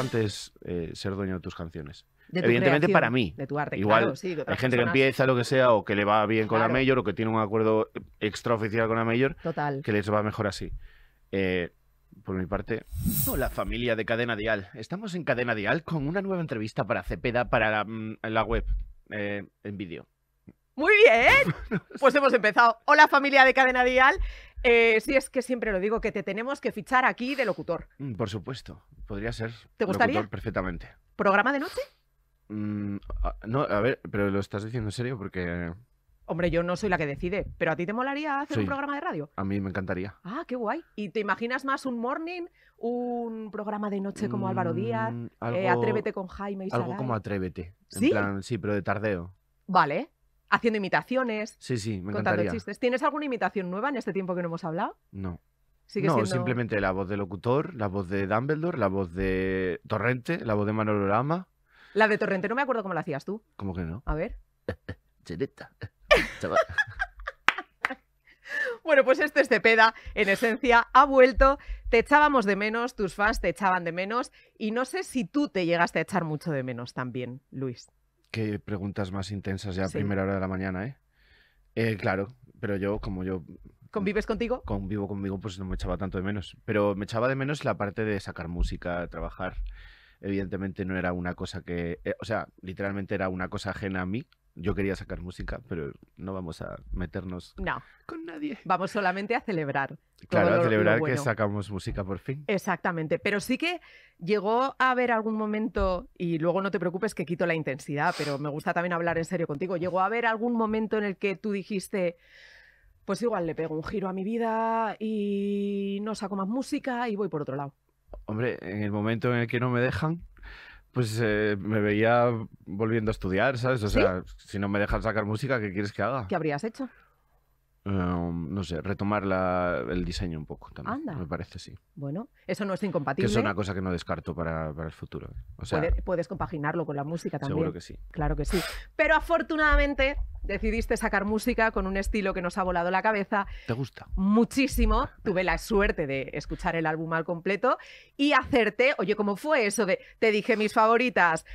importante es eh, ser dueño de tus canciones. Evidentemente para mí. De tu arte. Igual hay gente que empieza lo que sea o que le va bien con la mayor o que tiene un acuerdo extraoficial con la mayor que les va mejor así. Eh, por mi parte. Hola familia de Cadena Dial. Estamos en Cadena Dial con una nueva entrevista para Cepeda para la, mm, web eh, en vídeo. Muy bien. Pues hemos empezado. Hola familia de Cadena Dial. Eh, sí, es que siempre lo digo, que te tenemos que fichar aquí de locutor. Mm, por supuesto, podría ser. ¿Te gustaría? perfectamente. ¿Programa de noche? Mm, no, a ver, pero lo estás diciendo en serio porque Hombre, yo no soy la que decide, pero a ti te molaría hacer un programa de radio. a mí me encantaría. Ah, qué guay. ¿Y te imaginas más un morning, un programa de noche como Álvaro Díaz? Mm, eh, atrévete con Jaime y algo como atrévete. En ¿Sí? plan, sí, pero de tardeo. Vale, haciendo imitaciones. Sí, sí, me contando chistes. ¿Tienes alguna imitación nueva en este tiempo que no hemos hablado? No. no, simplemente la voz de locutor, la voz de Dumbledore, la voz de Torrente, la voz de Manolo Lama. La de Torrente, no me acuerdo cómo la hacías tú. ¿Cómo que no? A ver. Bueno, pues este es PEDA. en esencia, ha vuelto. Te echábamos de menos, tus fans te echaban de menos y no sé si tú te llegaste a echar mucho de menos también, Luis. Qué preguntas más intensas ya a primera hora de la mañana, ¿eh? ¿eh? Claro, pero yo, como yo... ¿Convives contigo? Convivo conmigo, pues no me echaba tanto de menos. Pero me echaba de menos la parte de sacar música, trabajar. Evidentemente no era una cosa que... Eh, o sea, literalmente era una cosa ajena a mí, yo quería sacar música, pero no vamos a meternos con nadie. Vamos solamente a celebrar. Claro, a celebrar que sacamos música por fin. Exactamente, pero sí que llegó a haber algún momento, y luego no te preocupes que quito la intensidad, pero me gusta también hablar en serio contigo, llegó a haber algún momento en el que tú dijiste, pues igual le pego un giro a mi vida y no saco más música y voy por otro lado. Hombre, en el momento en el que no me dejan, pues eh, me veía volviendo a estudiar, ¿sabes? O sea, si no me dejan sacar música, ¿qué quieres que haga? ¿Qué habrías hecho? Em, no sé, retomar el diseño un poco también. Me parece, sí. Bueno, eso no es incompatible. Que es una cosa que no descarto para, el futuro. O sea, puedes, puedes, compaginarlo con la música también. Seguro que sí. Claro que sí. Pero afortunadamente decidiste sacar música con un estilo que nos ha volado la cabeza. ¿Te gusta? Muchísimo. Tuve la suerte de escuchar el álbum al completo y hacerte, oye, ¿cómo fue eso de te dije mis favoritas?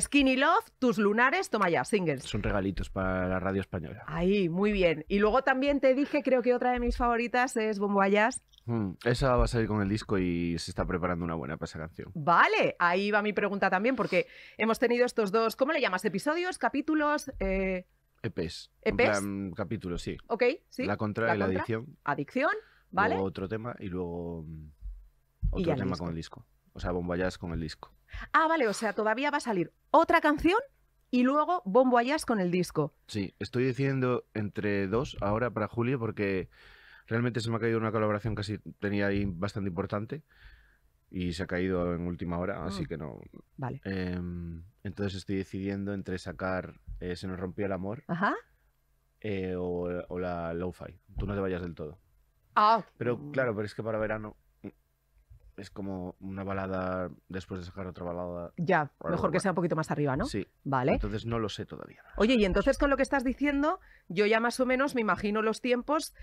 Skinny Love, Tus Lunares, toma ya, singles. Son regalitos para la radio española. Ahí, muy bien. Y luego también te dije, creo que otra de mis favoritas es Bombayas. Hmm, esa va a salir con el disco y se está preparando una buena para esa canción. Vale, ahí va mi pregunta también, porque hemos tenido estos dos, ¿cómo le llamas? ¿Episodios? ¿Capítulos? Eh, EPs. EPs. capítulos, sí. Ok, sí. La contra y la adicción. Adicción, vale. Luego otro tema y luego mm, otro tema con el disco. O sea, Bombayas con el disco. Ah, vale, o sea, todavía va a salir otra canción y luego bombo allá con el disco. Sí, estoy decidiendo entre dos ahora para julio porque realmente se me ha caído una colaboración que tenía ahí bastante importante y se ha caído en última hora, así ah, que no. Vale. Em, entonces estoy decidiendo entre sacar eh, Se nos rompió el amor eh, o, o, la lo-fi. Tú no te vayas del todo. Ah. Pero mm. claro, pero es que para verano es como una balada después de sacar otra balada. Ya, mejor que sea un poquito más arriba, ¿no? Sí. Vale. Entonces no lo sé todavía. Oye, y entonces con lo que estás diciendo, yo ya más o menos me imagino los tiempos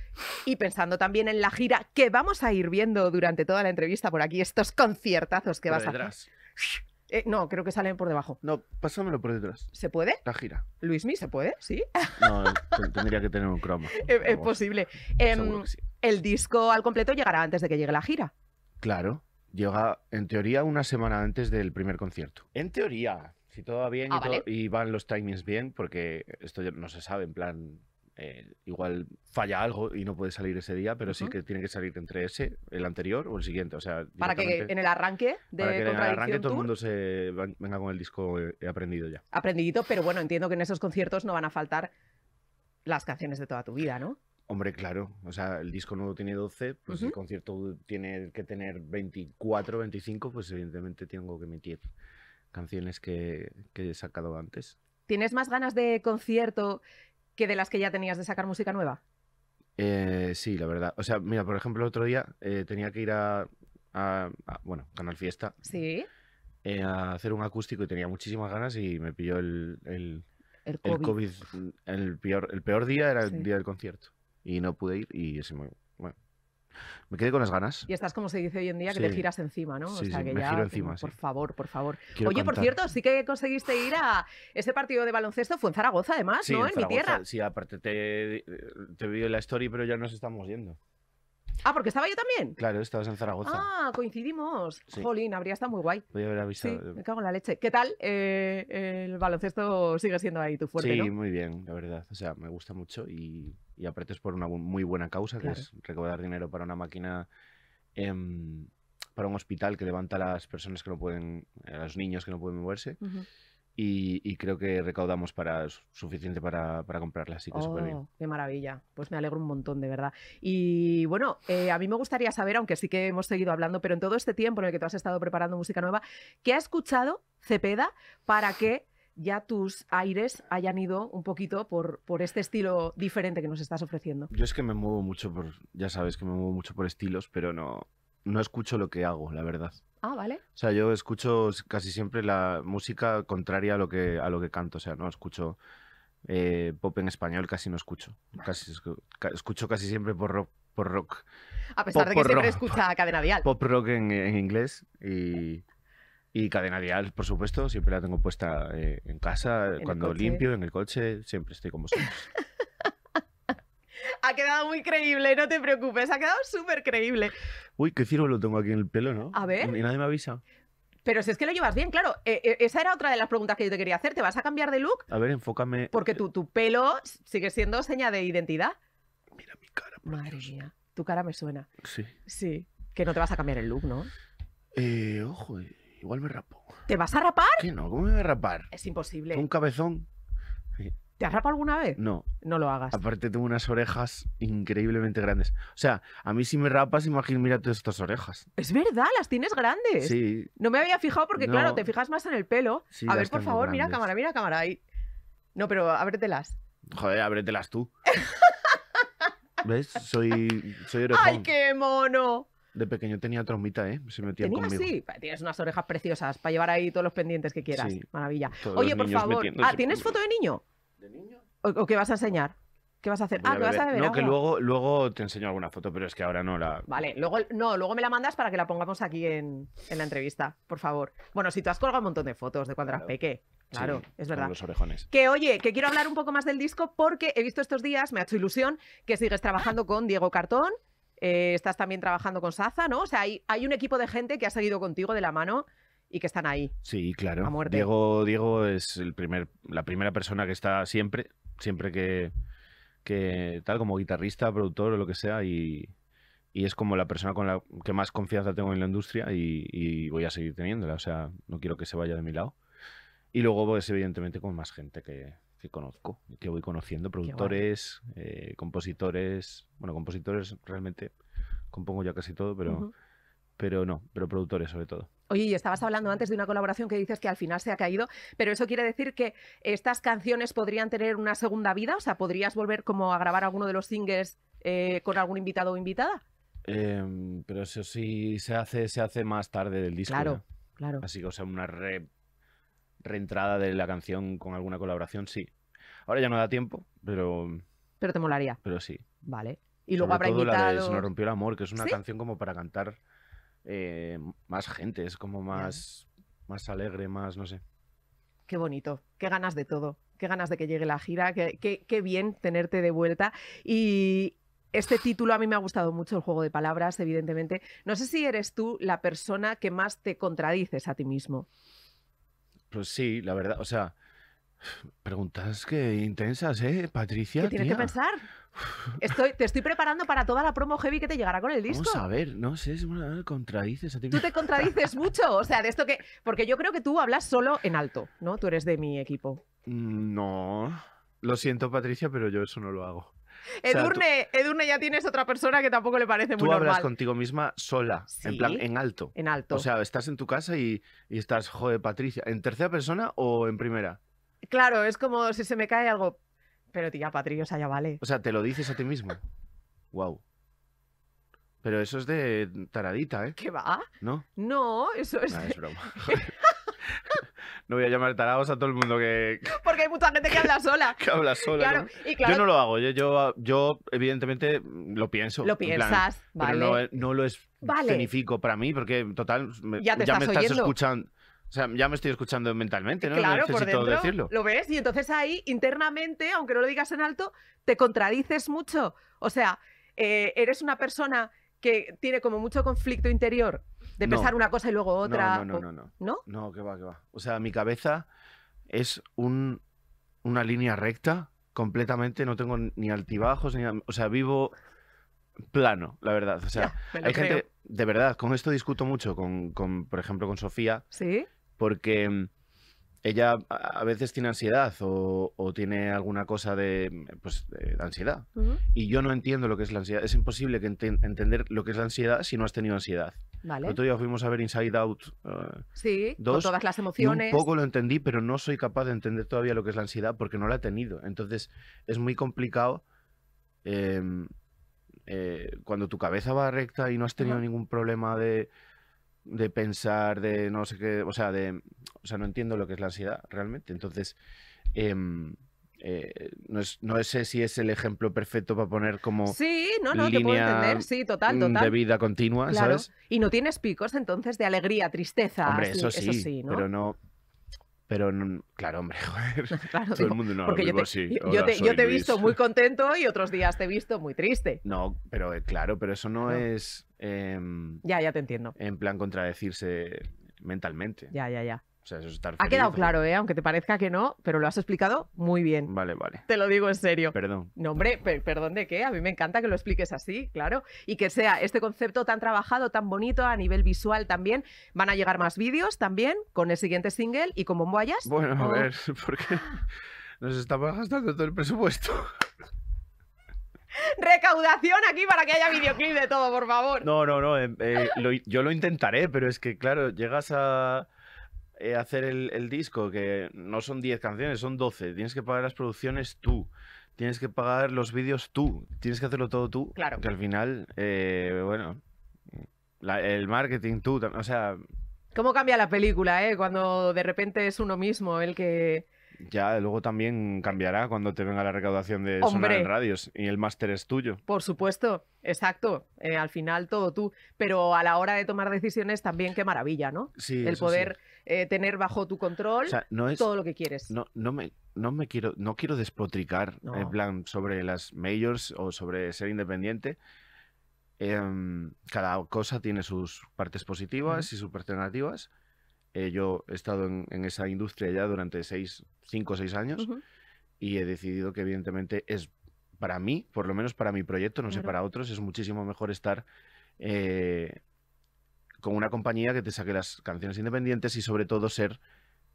y pensando también en la gira que vamos a ir viendo durante toda la entrevista por aquí, estos conciertazos que vas a hacer. Eh, no, creo que salen por debajo. No, pásamelo por detrás. ¿Se puede? La gira. Luismi, ¿se puede? Sí. No, tendría que tener un croma. Es, posible. Em, El disco al completo llegará antes de que llegue la gira. Claro llega en teoría una semana antes del primer concierto. En teoría, si todo va bien ah, y, van los timings bien, porque esto no se sabe, en plan, eh, igual falla algo y no puede salir ese día, pero sí que tiene que salir entre ese, el anterior o el siguiente. O sea, para que en el arranque de para que en el arranque todo el mundo se venga con el disco eh, aprendido ya. Aprendidito, pero bueno, entiendo que en esos conciertos no van a faltar las canciones de toda tu vida, ¿no? Hombre, claro. O sea, el disco nuevo tiene 12, pues el concierto tiene que tener 24, 25, pues evidentemente tengo que emitir canciones que, he sacado antes. ¿Tienes más ganas de concierto que de las que ya tenías de sacar música nueva? Eh, sí, la verdad. O sea, mira, por ejemplo, el otro día eh, tenía que ir a, bueno, Canal Fiesta. Sí. Eh, a hacer un acústico y tenía muchísimas ganas y me pilló el, el, COVID. El, peor, el peor día era el día del concierto y no pude ir y bueno, me quedé con las ganas. Y estás como se dice hoy en día, que te giras encima, ¿no? Sí, o sea, sí, que ya, giro eh, encima, Por favor, por favor. Oye, por cierto, sí que conseguiste ir a ese partido de baloncesto, fue en Zaragoza además, ¿no? En, mi tierra. Sí, aparte te, eh, te vi la story, pero ya nos estamos yendo. Ah, porque estaba yo también. Claro, estabas en Zaragoza. Ah, coincidimos. Jolín, habría estado muy guay. me cago en la leche. ¿Qué tal? Eh, el baloncesto sigue siendo ahí tu fuerte, Sí, muy bien, la verdad. O sea, me gusta mucho y, y por una muy buena causa, que es recaudar dinero para una máquina, em, para un hospital que levanta a las personas que no pueden, a los niños que no pueden moverse. Y, creo que recaudamos para suficiente para, comprarla, así que bien. Oh, qué maravilla, pues me alegro un montón, de verdad. Y bueno, eh, a mí me gustaría saber, aunque sí que hemos seguido hablando, pero en todo este tiempo en el que tú has estado preparando música nueva, ¿qué ha escuchado Cepeda para que ya tus aires hayan ido un poquito por, por este estilo diferente que nos estás ofreciendo? Yo es que me muevo mucho por, ya sabes que me muevo mucho por estilos, pero no, no escucho lo que hago, la verdad. Ah, vale. O sea, yo escucho casi siempre la música contraria a lo que, a lo que canto. O sea, no escucho eh, pop en español, casi no escucho. Casi, escucho casi siempre por rock. Por rock. A pesar de que siempre escucha Cadena Dial. Pop rock en, inglés y, Cadena Dial, por supuesto, siempre la tengo puesta eh, en casa, cuando limpio, en el coche, siempre estoy con vosotros. ha quedado muy creíble, no te preocupes, ha quedado súper creíble. Uy, qué lo tengo aquí en el pelo, ¿no? A ver. Y nadie me avisa. Pero si es que lo llevas bien, claro. Eh, eh, esa era otra de las preguntas que yo te quería hacer. ¿Te vas a cambiar de look? A ver, enfócame. Porque tu, tu pelo sigue siendo seña de identidad. Mira mi cara. Madre Dios. mía, tu cara me suena. Sí. Sí. Que no te vas a cambiar el look, ¿no? Eh, ojo, eh, igual me rapo. ¿Te vas a rapar? ¿Qué no? ¿Cómo me voy a rapar? Es imposible. Un cabezón. ¿Te has rapado alguna vez? No. No lo hagas. Aparte tengo unas orejas increíblemente grandes. O sea, a mí si me rapas, imagínate mira todas estas orejas. Es verdad, las tienes grandes. Sí. No me había fijado porque, claro, te fijas más en el pelo. a ver, por favor, mira cámara, mira cámara. Ahí. No, pero ábretelas. Joder, ábretelas tú. ¿Ves? Soy, soy orejón. ¡Ay, qué mono! De pequeño tenía trombita, ¿eh? Se metía conmigo. sí, tienes unas orejas preciosas para llevar ahí todos los pendientes que quieras. Maravilla. Oye, por favor. Ah, ¿tienes foto de niño? niño? ¿O, qué vas a enseñar? ¿Qué vas a hacer? ah, que vas a beber. No, que luego, te enseño alguna foto, pero es que ahora no la. Vale, luego, no, luego me la mandas para que la pongamos aquí en, la entrevista, por favor. Bueno, si tú has colgado un montón de fotos de cuando eras claro. Claro, es verdad. Los orejones. Que oye, que quiero hablar un poco más del disco porque he visto estos días, me ha hecho ilusión, que sigues trabajando con Diego Cartón, eh, estás también trabajando con Saza, ¿no? O sea, hay, hay un equipo de gente que ha seguido contigo de la mano y que están ahí. Sí, claro. Diego, Diego es el primer, la primera persona que está siempre, siempre que, que tal, como guitarrista, productor o lo que sea, y, y es como la persona con la que más confianza tengo en la industria y, voy a seguir teniéndola. O sea, no quiero que se vaya de mi lado. Y luego, es, pues, evidentemente, con más gente que, que conozco, que voy conociendo, productores, eh, compositores. Bueno, compositores realmente compongo ya casi todo, pero pero no, pero productores sobre todo. Oye, y estabas hablando antes de una colaboración que dices que al final se ha caído, pero eso quiere decir que estas canciones podrían tener una segunda vida, o sea, podrías volver como a grabar alguno de los singles eh, con algún invitado o invitada. Em, pero eso sí se hace, se hace más tarde del disco. Claro, claro. Así que, o sea, una reentrada de la canción con alguna colaboración, sí. Ahora ya no da tiempo, pero. Pero te molaría. Pero sí. Vale. Y luego habrá todo la de Se rompió el amor, que es una canción como para cantar eh, más gente, es como más, más alegre, más, no sé. Qué bonito, qué ganas de todo, qué ganas de que llegue la gira, qué, qué bien tenerte de vuelta. Y, este título a mí me ha gustado mucho, el juego de palabras, evidentemente. No sé si eres tú la persona que más te contradices a ti mismo. Pues sí, la verdad, o sea, Preguntas que intensas, ¿eh, Patricia? ¿Qué tienes que pensar? te estoy preparando para toda la promo heavy que te llegará con el disco. Vamos a ver, no sé, contradices a ti Tú te contradices mucho, o sea, de esto que... Porque yo creo que tú hablas solo en alto, ¿no? Tú eres de mi equipo. Mm, no, lo siento, Patricia, pero yo eso no lo hago. Edurne, Edurne ya tienes otra persona que tampoco le parece muy normal. Tú hablas contigo misma sola, en plan, en alto. En alto. O sea, estás en tu casa y, y estás, joder, Patricia, ¿en tercera persona o en primera? Claro, es como si se me cae algo. Pero tía, patrillo, o sea, ya vale. O sea, te lo dices a ti mismo. wow. Pero eso es de taradita, ¿eh? ¿Qué va? ¿No? No, eso es. No, ah, es broma. no voy a llamar tarados a todo el mundo que. Porque hay mucha gente que habla sola. que habla sola. Yo no lo hago. Yo, yo, yo evidentemente, lo pienso. Lo piensas, vale. Pero no, lo es. Vale. para mí, porque total, ya, te me estás escuchando. O sea, ya me estoy escuchando mentalmente, eh, ¿no? Claro, por dentro decirlo. lo ves y entonces ahí internamente, aunque no lo digas en alto, te contradices mucho. O sea, eh, eres una persona que tiene como mucho conflicto interior de pensar una cosa y luego otra. No, no, no, no. ¿No? No, va, que va. O sea, mi cabeza es un, una línea recta completamente, no tengo ni altibajos, ni, o sea, vivo plano, la verdad. O sea, hay gente, de verdad, con esto discuto mucho, con, con por ejemplo, con Sofía. Sí porque mm, ella a veces tiene ansiedad o, tiene alguna cosa de, mm, pues, de ansiedad. Y yo no entiendo lo que es la ansiedad. Es imposible entender lo que es la ansiedad si no has tenido ansiedad. Vale. El otro día fuimos a ver Inside Out eh, sí, todas las emociones. un poco lo entendí, pero no soy capaz de entender todavía lo que es la ansiedad porque no la he tenido. Entonces es muy complicado em, eh, cuando tu cabeza va recta y no has tenido ningún problema de de pensar, de no sé qué, o sea, de, o sea, no entiendo lo que es la ansiedad realmente. Entonces, em, eh, no, sé si es el ejemplo perfecto para poner como sí, no, no, línea te puedo entender. Sí, total, mm, total. de vida continua, ¿sabes? Y no tienes picos entonces de alegría, tristeza. eso sí, pero no, pero no, claro, hombre, joder. todo el mundo no lo yo, te, yo te, he visto muy contento y otros días te he visto muy triste. No, pero eh, claro, pero eso no, es. Em, ya, ya te entiendo. En plan contradecirse mentalmente. Ya, ya, ya ha quedado claro, ¿eh? aunque te parezca que no, pero lo has explicado muy bien. Vale, vale. Te lo digo en serio. Perdón. No, hombre, perdón de qué. A mí me encanta que lo expliques así, claro. Y que sea este concepto tan trabajado, tan bonito a nivel visual también. Van a llegar más vídeos también con el siguiente single y con bombayas. Bueno, a ver, porque nos estamos gastando todo el presupuesto. recaudación aquí para que haya videoclip de todo, por favor. No, no, no. Eh, eh, yo lo intentaré, pero es que, claro, llegas a, eh, hacer el, disco, que no son 10 canciones, son 12. Tienes que pagar las producciones tú. Tienes que pagar los vídeos tú. Tienes que hacerlo todo tú. Claro. Que al final, eh, bueno, el marketing tú, o sea... ¿Cómo cambia la película, eh? Cuando de repente es uno mismo el que... Ya, luego también cambiará cuando te venga la recaudación de sonar en radios y el máster es tuyo. Por supuesto, exacto. Eh, al final todo tú. Pero a la hora de tomar decisiones también qué maravilla, ¿no? Sí. El poder eh, tener bajo tu control todo lo que quieres. No, no me, no me quiero, no quiero despotricar en plan sobre las majors o sobre ser independiente. Em, cada cosa tiene sus partes positivas y sus partes negativas. Eh, yo he estado en, esa industria ya durante seis, cinco o seis años y he decidido que evidentemente es para mí, por lo menos para mi proyecto, no sé para otros, es muchísimo mejor estar eh, con una compañía que te saque las canciones independientes y sobre todo ser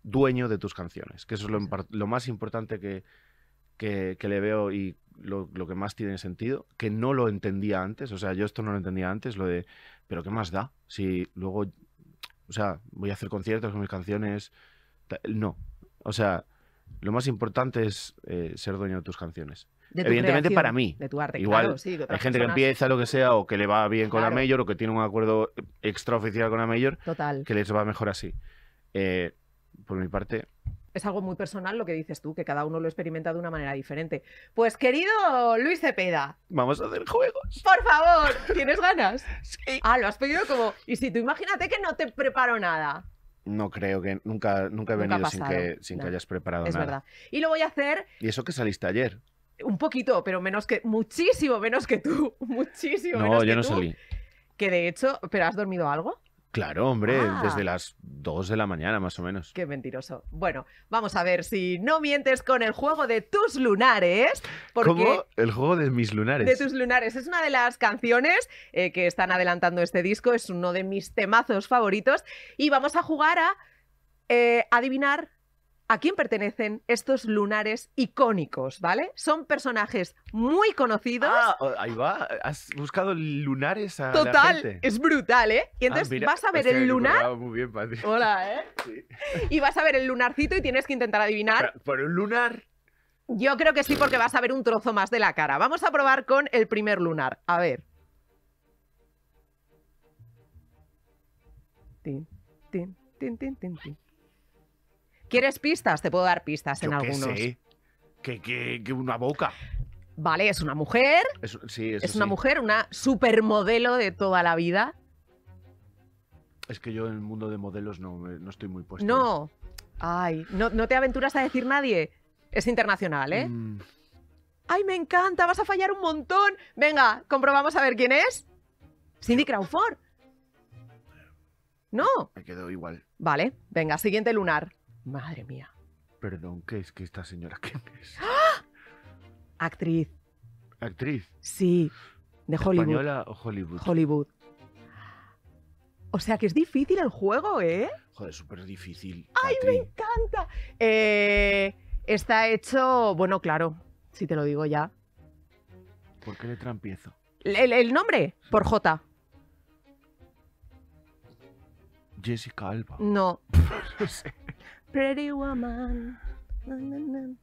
dueño de tus canciones, que eso es lo, más importante que, que, le veo y lo, lo, que más tiene sentido, que no lo entendía antes, o sea, yo esto no lo entendía antes, lo de, pero ¿qué más da? Si luego, o sea, voy a hacer conciertos con mis canciones, no, o sea, lo más importante es eh, ser dueño de tus canciones. Evidentemente para mí. De tu arte, Igual hay gente que empieza lo que sea o que le va bien con la mayor o que tiene un acuerdo extraoficial con la mayor, Total. que les va mejor así. Eh, por mi parte... Es algo muy personal lo que dices tú, que cada uno lo experimenta de una manera diferente. Pues querido Luis Cepeda. Vamos a hacer juegos. Por favor, ¿tienes ganas? sí. Ah, lo has pedido como... Y si tú imagínate que no te preparo nada. No creo que nunca, nunca he venido sin, que, sin que hayas preparado nada. Es verdad. Y lo voy a hacer. Y eso que saliste ayer. Un poquito, pero menos que. Muchísimo menos que tú. Muchísimo no, menos yo no salí. Que de hecho. ¿Pero has dormido algo? Claro, hombre, desde ah. las 2 de la mañana más o menos. Qué mentiroso. Bueno, vamos a ver si no mientes con el juego de tus lunares. ¿Cómo? El juego de mis lunares. De tus lunares. Es una de las canciones eh, que están adelantando este disco, es uno de mis temazos favoritos. Y vamos a jugar a eh, adivinar a quién pertenecen estos lunares icónicos, ¿vale? Son personajes muy conocidos. Ah, oh, ahí va. Has buscado lunares a Total, la es brutal, ¿eh? Y ah, entonces vas a ver el lunar. Hola, ¿eh? Sí. Y vas a ver el lunarcito y tienes que intentar adivinar. ¿Por un lunar. Yo creo que sí, porque vas a ver un trozo más de la cara. Vamos a probar con el primer lunar. A ver. tin, tin, tin, tin, tin. ¿Quieres pistas? Te puedo dar pistas en algunos. Que, que- una boca. Vale, es una mujer. sí, Es una mujer, una supermodelo de toda la vida. Es que yo en el mundo de modelos no, estoy muy puesto. No. Ay, no, te aventuras a decir nadie. Es internacional, ¿eh? Mm. Ay, me encanta, vas a fallar un montón. Venga, comprobamos a ver quién es. Cindy Crawford. No. me quedo igual. Vale, venga, siguiente lunar. Madre mía. Perdón, ¿qué es que esta señora quién es? ¡Ah! Actriz. ¿Actriz? Sí, de Hollywood. ¿Española o Hollywood? Hollywood. O sea que es difícil el juego, ¿eh? Joder, súper difícil. ¡Ay, me encanta! Eh, está hecho, bueno, claro, si te lo digo ya. ¿Por qué letra empiezo? ¿El, el nombre? Por J. Jessica Alba. No.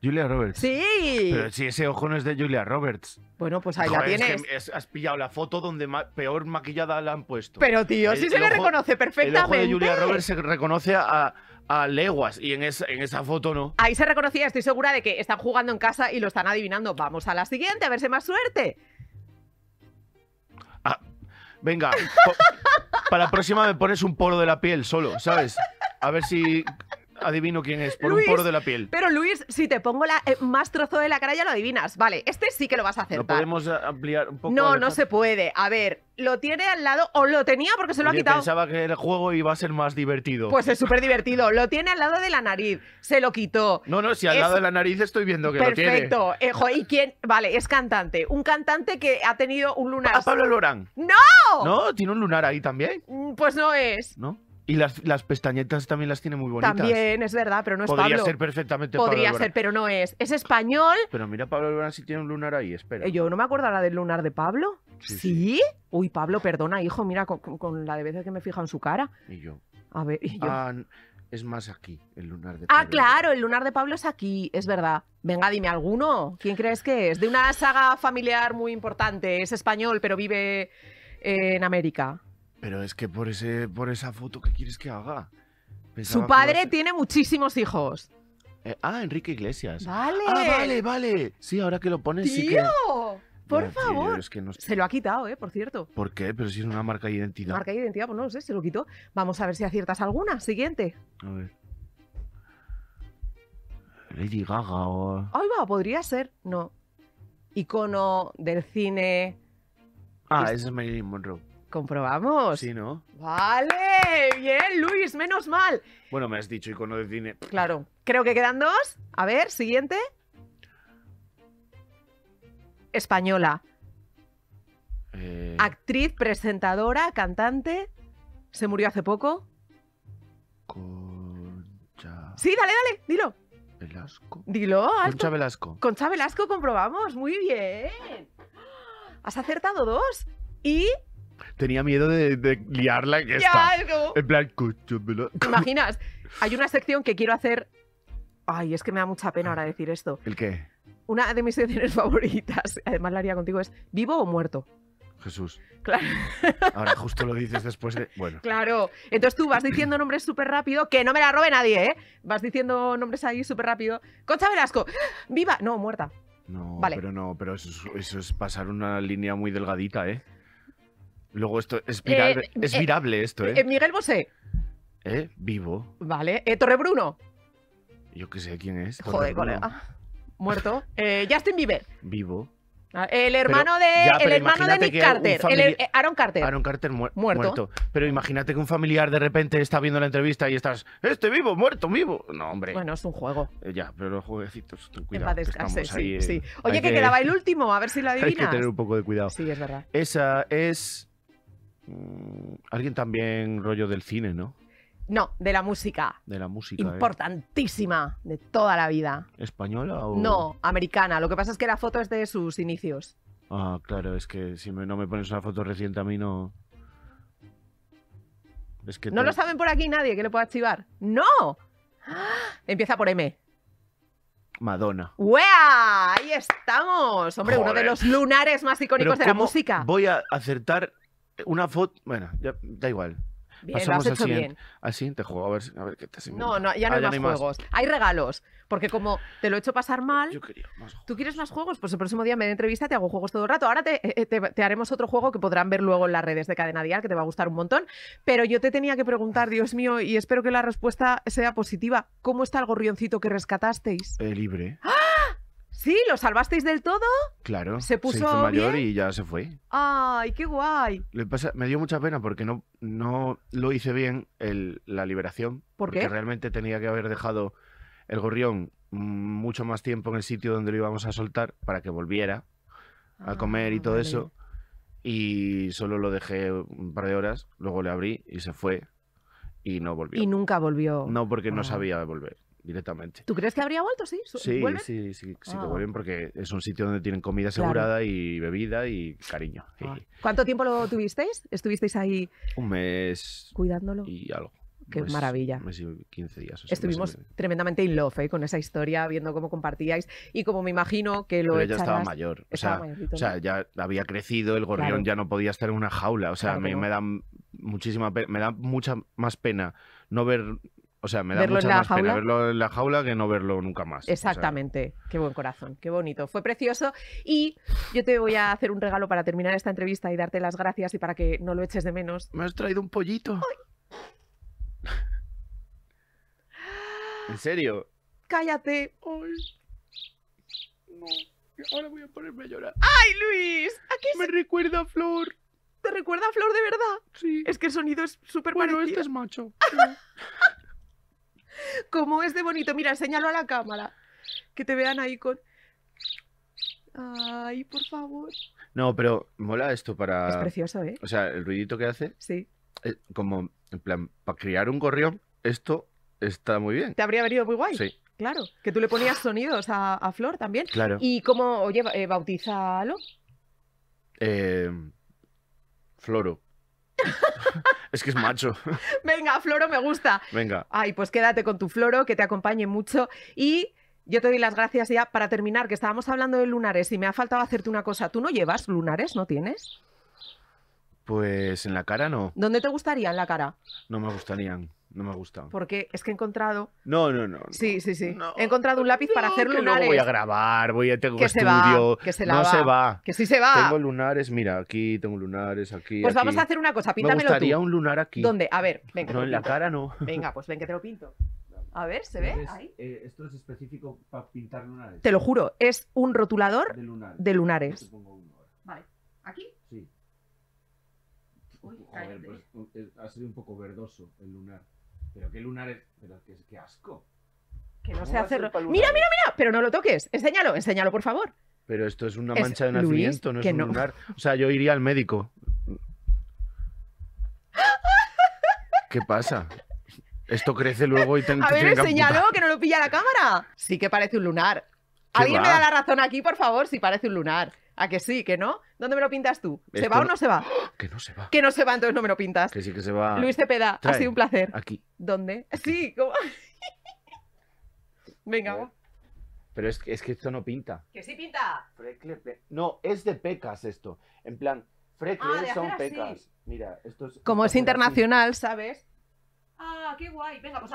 Julia Roberts. Sí. Pero si ese ojo no es de Julia Roberts. Bueno, pues ahí la tienes. has pillado la foto donde peor maquillada la han puesto. Pero tío, sí se le reconoce reconoce El ojo de Julia Roberts se reconoce a, leguas y en esa, foto no. Ahí se reconocía, estoy segura de que están jugando en casa y lo están adivinando. Vamos a la siguiente, a verse más suerte. Ah, venga, para la próxima me pones un polo de la piel solo, ¿sabes? A ver si adivino quién es, por un poro de la piel. Pero Luis, si te pongo la, eh, más trozo de la cara, ya lo adivinas. Vale, este sí que lo vas a hacer. ¿Lo podemos eh, ampliar un poco? No, no se puede. A ver, lo tiene al lado, o lo tenía porque se lo ha quitado. pensaba que el juego iba a ser más divertido. Pues es súper divertido. Lo tiene al lado de la nariz, se lo quitó. No, no, si al lado de la nariz estoy viendo que lo tiene. Perfecto. Eh, ¿y quién? Vale, es cantante. Un cantante que ha tenido un lunar. ¿A Pablo Lorán? ¡No! ¿No? ¿Tiene un lunar ahí también? Mm, pues no es. ¿No? Y las, las pestañetas también las tiene muy bonitas. También, es verdad, pero no es Podría Podría ser perfectamente Podría ser, pero no es. Es español. Pero mira, Pablo si tiene un lunar ahí, espera. Eh, yo no me acuerdo del lunar de Pablo. Sí, Uy, Pablo, perdona, hijo, mira con, la de veces que me fija en su cara. Y yo. A ver, y yo. Ah, es más aquí, el lunar de ah, Pablo. Ah, claro, el lunar de Pablo es aquí, es verdad. Venga, dime alguno. ¿Quién crees que es? De una saga familiar muy importante. Es español, pero vive en América. Pero es que por, ese, por esa foto, que quieres que haga? Su padre tiene muchísimos hijos. Eh, ah, Enrique Iglesias. Vale. Ah, vale, vale. Sí, ahora que lo pones, sí que. Por favor. Se lo ha quitado, ¿eh? Por cierto. ¿Por qué? Pero si es una marca de identidad. Marca de identidad, pues no lo sé, se lo quitó. Vamos a ver si aciertas alguna. Siguiente. A ver. Lady Gaga o. Ay, va, podría ser. No. Icono del cine. Ah, ese es Marilyn Monroe comprobamos. Sí, ¿no? Vale, bien, Luis, menos mal. Bueno, me has dicho icono de cine. Claro, creo que quedan dos. A ver, siguiente. Española. Eh. Actriz, presentadora, cantante. Se murió hace poco. Concha. Sí, dale, dale, dilo. Velasco. Dilo, Concha Velasco. Concha Velasco, comprobamos. Muy bien. ¡Ah! Has acertado dos. Y Tenía miedo de, liarla en esta. ¿Te imaginas? Hay una sección que quiero hacer. Ay, es que me da mucha pena ahora decir esto. ¿El qué? Una de mis secciones favoritas, además la haría contigo, es ¿vivo o muerto? Jesús. Claro. Ahora justo lo dices después de. Bueno. Claro. Entonces tú vas diciendo nombres súper rápido, que no me la robe nadie, ¿eh? Vas diciendo nombres ahí súper rápido. Concha Velasco, ¡viva! No, muerta. No, vale. pero no, pero eso es pasar una línea muy delgadita, ¿eh? Luego esto es, eh, eh, virable, esto, eh, ¿eh? Miguel Bosé. ¿Eh? Vivo. Vale. Eh, Torrebruno. Yo qué sé quién es. Joder, ah, Muerto. Justin Bieber. Vivo. Ah, el hermano de, el hermano de Nick Carter. Aaron Carter. Aaron Carter muerto. Pero imagínate que un familiar de repente está viendo la entrevista y estás, este vivo, muerto, vivo. No, hombre. Bueno, es un juego. Ya, pero los jueguecitos, ten cuidado. sí, sí. Oye, que, que, quedaba el último, a ver si lo adivinas. Hay que tener un poco de cuidado. Sí, es verdad. Esa es Mm, alguien también rollo del cine, ¿no? No, de la música. De la música. ¿eh? Importantísima de toda la vida. ¿Española o.? No, americana. Lo que pasa es que la foto es de sus inicios. Ah, claro, es que si no me pones una foto reciente a mí no. Es que. No lo saben por aquí nadie que lo pueda archivar? ¡No! ¡Ah! Empieza por M. Madonna. ¡Wea! Ahí estamos. Hombre, uno de los lunares más icónicos de la música. Voy a acertar una foto. Bueno, ya, da igual. Pasamos así así juego, a ver, a ver qué te No, no, ya ah, no, hay, más juegos. Hay regalos. Porque como te lo he hecho pasar mal, Yo quería más juegos. ¿tú quieres más juegos? Pues el próximo día me de entrevista, te hago juegos todo el rato. Ahora eh, eh, te, haremos otro juego que podrán ver luego en las redes de Cadena Dial, que te va a gustar un montón. Pero yo te tenía que preguntar, Dios mío, y espero que la respuesta sea positiva. ¿Cómo está el gorrioncito que rescatasteis? Eh, libre. ¡Ah! Sí, lo salvasteis del todo. Claro. Se puso mayor y ya se fue. Ay, qué guay. me dio mucha pena porque no, no lo hice bien la liberación. ¿Por porque realmente tenía que haber dejado el gorrión mucho más tiempo en el sitio donde lo íbamos a soltar para que volviera a ah, comer y todo eso. Y solo lo dejé un par de horas, luego le abrí y se fue y no volvió. Y nunca volvió. No, porque no ah. sabía volver directamente. ¿Tú crees que habría vuelto? Sí, sí, sí, sí, sí ah. vuelven porque es un sitio donde tienen comida asegurada y bebida y cariño. Ah. ¿Cuánto tiempo lo tuvisteis? ¿Estuvisteis ahí? Un mes. Cuidándolo. Y algo. Qué maravilla. maravilla. Mes y 15 días. Estuvimos tremendamente in love eh, con esa historia, viendo cómo compartíais y como me imagino que lo Pero ya estaba mayor. o, sea, ya había crecido, el gorrión ya no podía estar en una jaula. O sea, a mí me, da muchísima me da mucha más pena no ver o sea, me da más pena verlo en la jaula que no verlo nunca más. Exactamente. Qué buen corazón, qué bonito. Fue precioso. Y yo te voy a hacer un regalo para terminar esta entrevista y darte las gracias y para que no lo eches de menos. Me has traído un pollito. ¿En serio? Cállate. Ay. No. Ahora voy a ponerme a llorar. ¡Ay, Luis! Me recuerda a Flor. ¿Te recuerda a Flor de verdad? Sí. Es que el sonido es súper bueno, Bueno, este es macho. ¡Cómo es de bonito. Mira, señalo a la cámara. Que te vean ahí con. Ay, por favor. No, pero mola esto para. Es precioso, ¿eh? O sea, el ruidito que hace. Sí. como, en plan, para criar un gorrión, esto está muy bien. Te habría venido muy guay. Sí. Claro, que tú le ponías sonidos a, Flor también. Claro. ¿Y cómo, oye, eh, bautízalo? Eh, Floro. Es que es macho. Venga, Floro, me gusta. Venga. Ay, pues quédate con tu Floro, que te acompañe mucho. Y yo te doy las gracias ya para terminar, que estábamos hablando de lunares y me ha faltado hacerte una cosa. ¿Tú no llevas lunares? ¿No tienes? Pues en la cara no. ¿Dónde te gustaría en la cara? No me gustarían no me gusta. Porque es que he encontrado. No, no, no. Sí, sí, sí. he encontrado un lápiz para hacer lunares. Que luego voy a grabar, voy a, tener que estudio. Se va, que se no se va. Que sí se va. Tengo lunares, mira, aquí tengo lunares, aquí. Pues vamos a hacer una cosa, píntamelo. Me gustaría un lunar aquí. ¿Dónde? A ver, venga. No, en la cara no. Venga, pues ven que te lo pinto. A ver, ¿se ve? Ahí. Eh, esto es específico para pintar lunares. Te lo juro, es un rotulador de lunares. Vale. ¿Aquí? Sí. Uy, ver, pues, eh, ha sido un poco verdoso el lunar. Pero qué lunar pero qué, asco. Que no se hace. Mira, mira, mira, pero no lo toques. Enséñalo, enséñalo, por favor. Pero esto es una mancha de nacimiento, no es un lunar. O sea, yo iría al médico. ¿Qué pasa? Esto crece luego y te A ver, enséñalo, que no lo pilla la cámara. Sí que parece un lunar. ¿Alguien me da la razón aquí, por favor, si parece un lunar. ¿A que sí, que no? ¿Dónde me lo pintas tú? ¿Se va o no... se va? ¡Ah! Que no se va. Que no se va, entonces no me lo pintas. Que sí que se va. Luis Cepeda, ha sido un placer. Aquí. ¿Dónde? Sí, como... Venga, va. Pero es que, es que esto no pinta. ¡Que sí pinta! No, es de pecas esto. En plan, freckles ah, son pecas. Mira, esto es. Como es internacional, ¿sabes? ¡Ah, qué guay! Venga, pues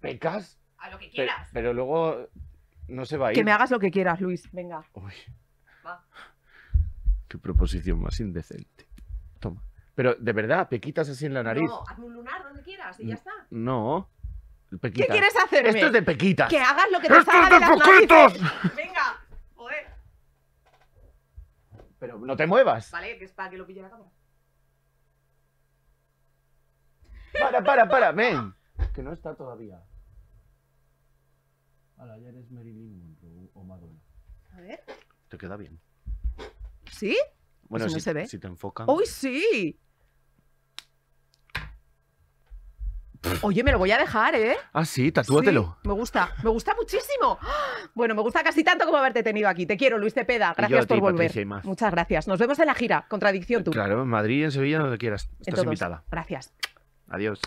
¿Pecas? A lo que quieras. pero luego no se va a ir. Que me hagas lo que quieras, Luis. Venga. Qué proposición más indecente. Toma. Pero de verdad, pequitas así en la nariz. No, hazme un lunar donde quieras y ya está. No. Pequitas. ¿Qué quieres hacerme? Esto es de pequitas. Que hagas lo que te ¡Esto es de, de las narices. Venga, joder. Pero no te muevas. Vale, que es para que lo pille la cámara. Para, para, para, men. Que no está todavía. Ahora ya eres Marilyn Monroe o Madonna. A ver queda bien. ¿Sí? Bueno, si, se ve. te enfocan. ¡Uy, sí! Oye, me lo voy a dejar, ¿eh? Ah, sí, tatúatelo. me gusta, me gusta muchísimo. Bueno, me gusta casi tanto como haberte tenido aquí. Te quiero, Luis Cepeda. Gracias por volver. Muchas gracias. Nos vemos en la gira. Contradicción tú. Claro, en Madrid, en Sevilla, donde quieras. Estás invitada. Gracias. Adiós.